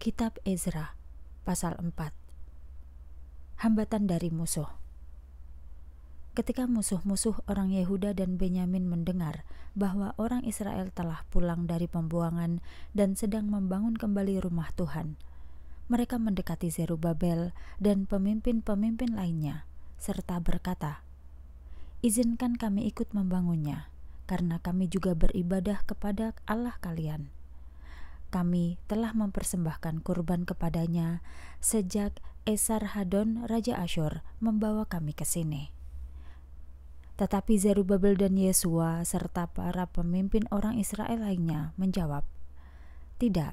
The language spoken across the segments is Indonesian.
Kitab Ezra, pasal 4. Hambatan dari musuh. Ketika musuh-musuh orang Yehuda dan Benyamin mendengar bahwa orang Israel telah pulang dari pembuangan dan sedang membangun kembali rumah Tuhan, mereka mendekati Zerubabel dan pemimpin-pemimpin lainnya, serta berkata, "Izinkan kami ikut membangunnya, karena kami juga beribadah kepada Allah kalian." kami telah mempersembahkan kurban kepadanya sejak Esarhadon Raja Asyur membawa kami ke sini. Tetapi Zerubabel dan Yesua serta para pemimpin orang Israel lainnya menjawab, Tidak,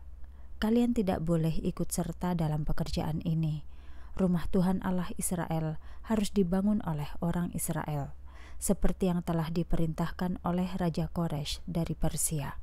kalian tidak boleh ikut serta dalam pekerjaan ini. Rumah Tuhan Allah Israel harus dibangun oleh orang Israel, seperti yang telah diperintahkan oleh Raja Koresh dari Persia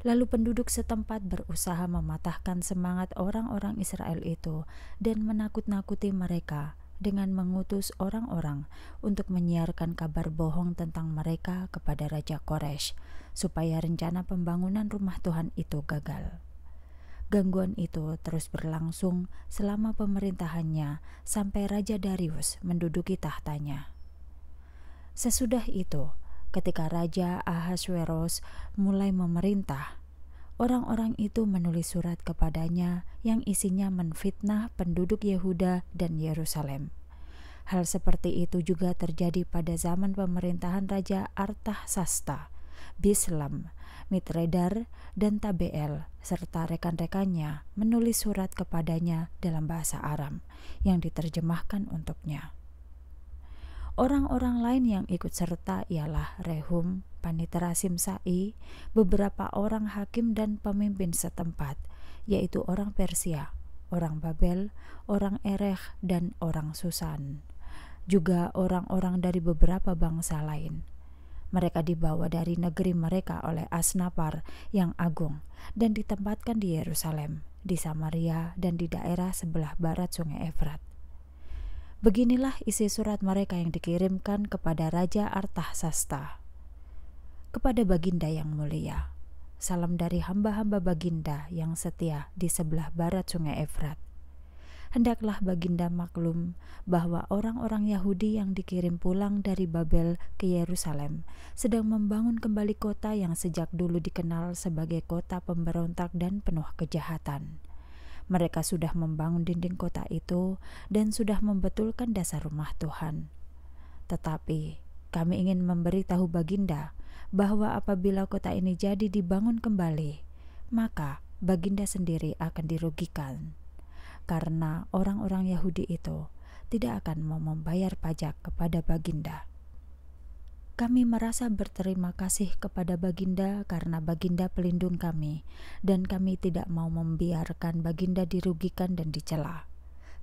Lalu penduduk setempat berusaha mematahkan semangat orang-orang Israel itu dan menakut-nakuti mereka dengan mengutus orang-orang untuk menyiarkan kabar bohong tentang mereka kepada Raja Koresh, supaya rencana pembangunan rumah Tuhan itu gagal. Gangguan itu terus berlangsung selama pemerintahannya sampai Raja Darius menduduki tahtanya. Sesudah itu, Ketika Raja Ahasuerus mulai memerintah, orang-orang itu menulis surat kepadanya yang isinya menfitnah penduduk Yehuda dan Yerusalem. Hal seperti itu juga terjadi pada zaman pemerintahan Raja Artahsasta, Bislam, Mitredar, dan Tabel, serta rekan-rekannya menulis surat kepadanya dalam bahasa Aram yang diterjemahkan untuknya. Orang-orang lain yang ikut serta ialah Rehum, Panitera Simsai, beberapa orang hakim dan pemimpin setempat, yaitu orang Persia, orang Babel, orang Erech, dan orang Susan. Juga orang-orang dari beberapa bangsa lain. Mereka dibawa dari negeri mereka oleh Asnapar yang agung dan ditempatkan di Yerusalem, di Samaria, dan di daerah sebelah barat Sungai Efrat. Beginilah isi surat mereka yang dikirimkan kepada Raja Artah Sasta, Kepada Baginda yang mulia, salam dari hamba-hamba Baginda yang setia di sebelah barat sungai Efrat. Hendaklah Baginda maklum bahwa orang-orang Yahudi yang dikirim pulang dari Babel ke Yerusalem sedang membangun kembali kota yang sejak dulu dikenal sebagai kota pemberontak dan penuh kejahatan mereka sudah membangun dinding kota itu dan sudah membetulkan dasar rumah Tuhan. Tetapi kami ingin memberitahu Baginda bahwa apabila kota ini jadi dibangun kembali, maka Baginda sendiri akan dirugikan karena orang-orang Yahudi itu tidak akan mau membayar pajak kepada Baginda. Kami merasa berterima kasih kepada Baginda karena Baginda pelindung kami, dan kami tidak mau membiarkan Baginda dirugikan dan dicela.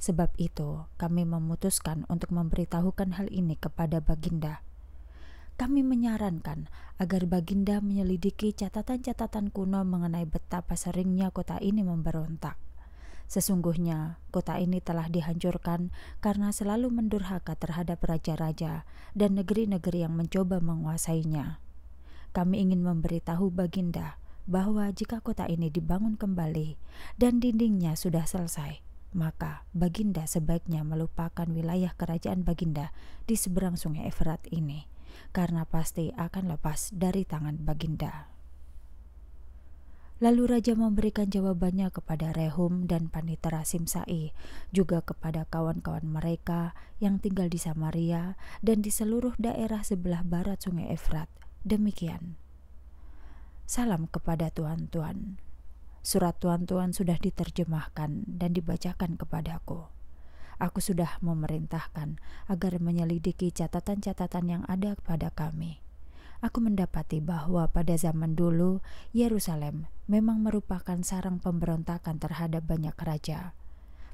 Sebab itu, kami memutuskan untuk memberitahukan hal ini kepada Baginda. Kami menyarankan agar Baginda menyelidiki catatan-catatan kuno mengenai betapa seringnya kota ini memberontak Sesungguhnya kota ini telah dihancurkan karena selalu mendurhaka terhadap raja-raja dan negeri-negeri yang mencoba menguasainya. Kami ingin memberitahu Baginda bahwa jika kota ini dibangun kembali dan dindingnya sudah selesai, maka Baginda sebaiknya melupakan wilayah kerajaan Baginda di seberang sungai Efrat ini, karena pasti akan lepas dari tangan Baginda. Lalu raja memberikan jawabannya kepada Rehum dan panitera Simsai, juga kepada kawan-kawan mereka yang tinggal di Samaria dan di seluruh daerah sebelah barat sungai Efrat. Demikian. Salam kepada tuan-tuan. Surat tuan-tuan sudah diterjemahkan dan dibacakan kepadaku. Aku sudah memerintahkan agar menyelidiki catatan-catatan yang ada kepada kami aku mendapati bahwa pada zaman dulu Yerusalem memang merupakan sarang pemberontakan terhadap banyak raja.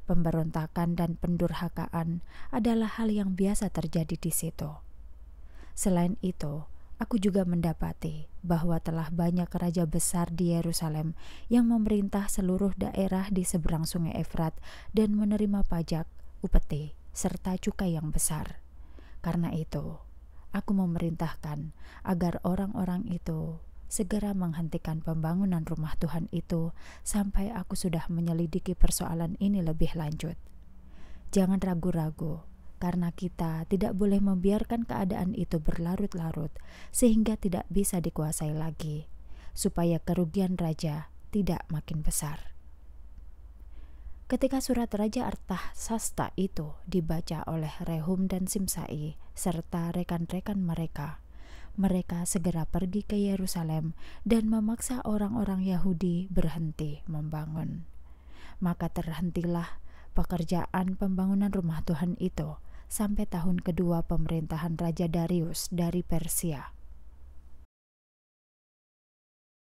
Pemberontakan dan pendurhakaan adalah hal yang biasa terjadi di situ. Selain itu, aku juga mendapati bahwa telah banyak raja besar di Yerusalem yang memerintah seluruh daerah di seberang Sungai Efrat dan menerima pajak, upeti, serta cukai yang besar. Karena itu, aku memerintahkan agar orang-orang itu segera menghentikan pembangunan rumah Tuhan itu sampai aku sudah menyelidiki persoalan ini lebih lanjut. Jangan ragu-ragu, karena kita tidak boleh membiarkan keadaan itu berlarut-larut sehingga tidak bisa dikuasai lagi, supaya kerugian raja tidak makin besar. Ketika surat Raja Artah Sasta itu dibaca oleh Rehum dan Simsai serta rekan-rekan mereka, mereka segera pergi ke Yerusalem dan memaksa orang-orang Yahudi berhenti membangun. Maka terhentilah pekerjaan pembangunan rumah Tuhan itu sampai tahun kedua pemerintahan Raja Darius dari Persia.